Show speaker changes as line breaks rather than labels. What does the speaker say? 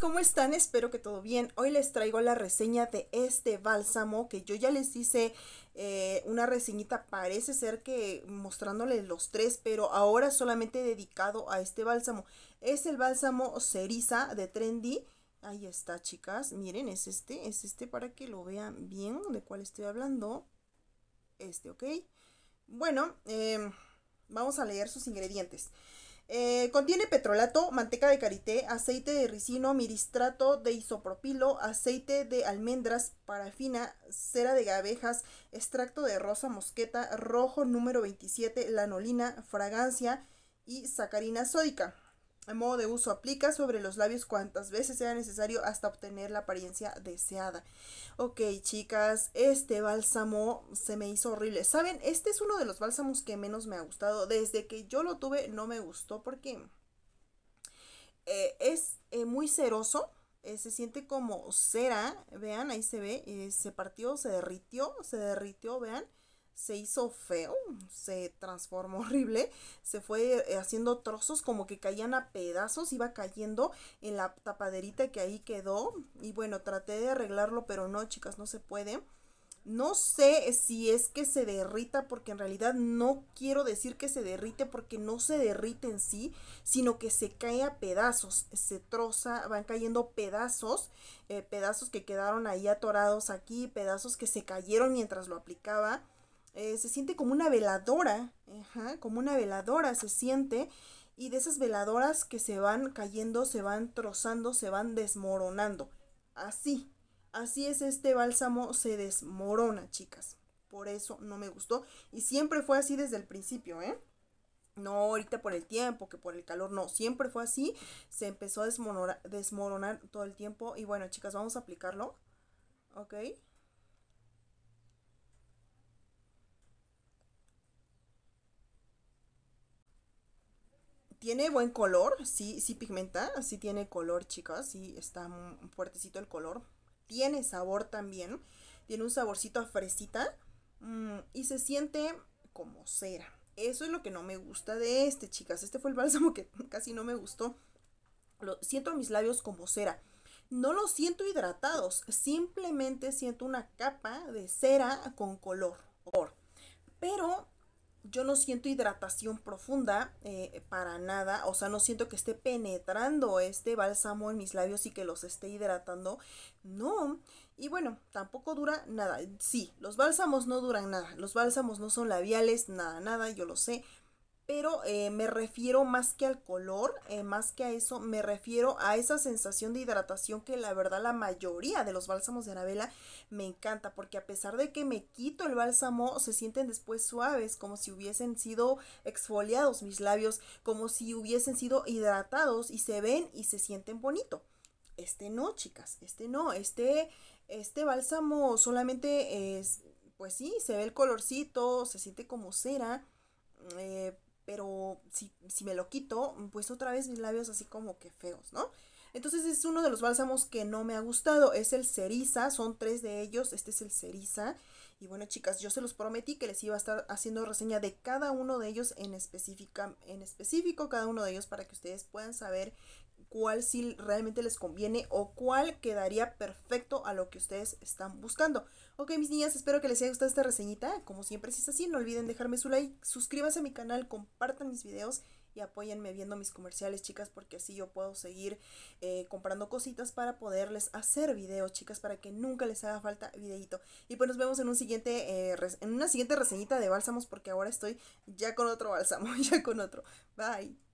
¿Cómo están? Espero que todo bien. Hoy les traigo la reseña de este bálsamo que yo ya les hice eh, una reseñita, parece ser que mostrándoles los tres, pero ahora solamente dedicado a este bálsamo. Es el bálsamo Ceriza de Trendy. Ahí está, chicas. Miren, es este, es este para que lo vean bien de cuál estoy hablando. Este, ¿ok? Bueno, em, vamos a leer sus ingredientes. Eh, contiene petrolato, manteca de karité, aceite de ricino, miristrato de isopropilo, aceite de almendras, parafina, cera de abejas, extracto de rosa mosqueta, rojo número 27, lanolina, fragancia y sacarina sódica. El modo de uso aplica sobre los labios cuantas veces sea necesario hasta obtener la apariencia deseada. Ok, chicas, este bálsamo se me hizo horrible. ¿Saben? Este es uno de los bálsamos que menos me ha gustado. Desde que yo lo tuve no me gustó porque eh, es eh, muy ceroso. Eh, se siente como cera, vean, ahí se ve, se partió, se derritió, se derritió, vean se hizo feo, se transformó horrible, se fue eh, haciendo trozos como que caían a pedazos, iba cayendo en la tapaderita que ahí quedó y bueno, traté de arreglarlo, pero no, chicas, no se puede. No sé si es que se derrita, porque en realidad no quiero decir que se derrite, porque no se derrite en sí, sino que se cae a pedazos, se troza, van cayendo pedazos, eh, pedazos que quedaron ahí atorados aquí, pedazos que se cayeron mientras lo aplicaba eh, se siente como una veladora, ajá, como una veladora se siente, y de esas veladoras que se van cayendo, se van trozando, se van desmoronando. Así, así es este bálsamo, se desmorona, chicas. Por eso no me gustó, y siempre fue así desde el principio, ¿eh? No ahorita por el tiempo, que por el calor, no, siempre fue así, se empezó a desmoronar, desmoronar todo el tiempo, y bueno, chicas, vamos a aplicarlo, ¿ok? tiene buen color, sí, sí pigmenta, sí tiene color, chicas, sí está fuertecito el color. Tiene sabor también, tiene un saborcito a fresita mm, y se siente como cera. Eso es lo que no me gusta de este, chicas. Este fue el bálsamo que casi no me gustó. Lo, siento mis labios como cera. No los siento hidratados, simplemente siento una capa de cera con color. Pero yo no siento hidratación profunda eh, para nada, o sea, no siento que esté penetrando este bálsamo en mis labios y que los esté hidratando, no. Y bueno, tampoco dura nada. Sí, los bálsamos no duran nada, los bálsamos no son labiales, nada, nada, yo lo sé, pero eh, me refiero más que al color, eh, más que a eso, me refiero a esa sensación de hidratación que la verdad la mayoría de los bálsamos de Arabella me encanta, porque a pesar de que me quito el bálsamo, se sienten después suaves, como si hubiesen sido exfoliados mis labios, como si hubiesen sido hidratados y se ven y se sienten bonito. Este no, chicas, este no, este, este bálsamo solamente es, pues sí, se ve el colorcito, se siente como cera. Eh, pero si, me lo quito, pues otra vez mis labios así como que feos, ¿no? Entonces es uno de los bálsamos que no me ha gustado, es el Ceriza, son tres de ellos, este es el Ceriza. Y bueno, chicas, yo se los prometí que les iba a estar haciendo reseña de cada uno de ellos en, específica, en específico, cada uno de ellos para que ustedes puedan saber cuál sí realmente les conviene o cuál quedaría perfecto a lo que ustedes están buscando. Ok, mis niñas, espero que les haya gustado esta reseñita. Como siempre, si es así, no olviden dejarme su like, suscríbanse a mi canal, compartan mis videos y apóyenme viendo mis comerciales, chicas, porque así yo puedo seguir eh, comprando cositas para poderles hacer videos, chicas, para que nunca les haga falta videito. Y pues nos vemos en un siguiente, eh, en una siguiente reseñita de bálsamos, porque ahora estoy ya con otro bálsamo, ya con otro. Bye.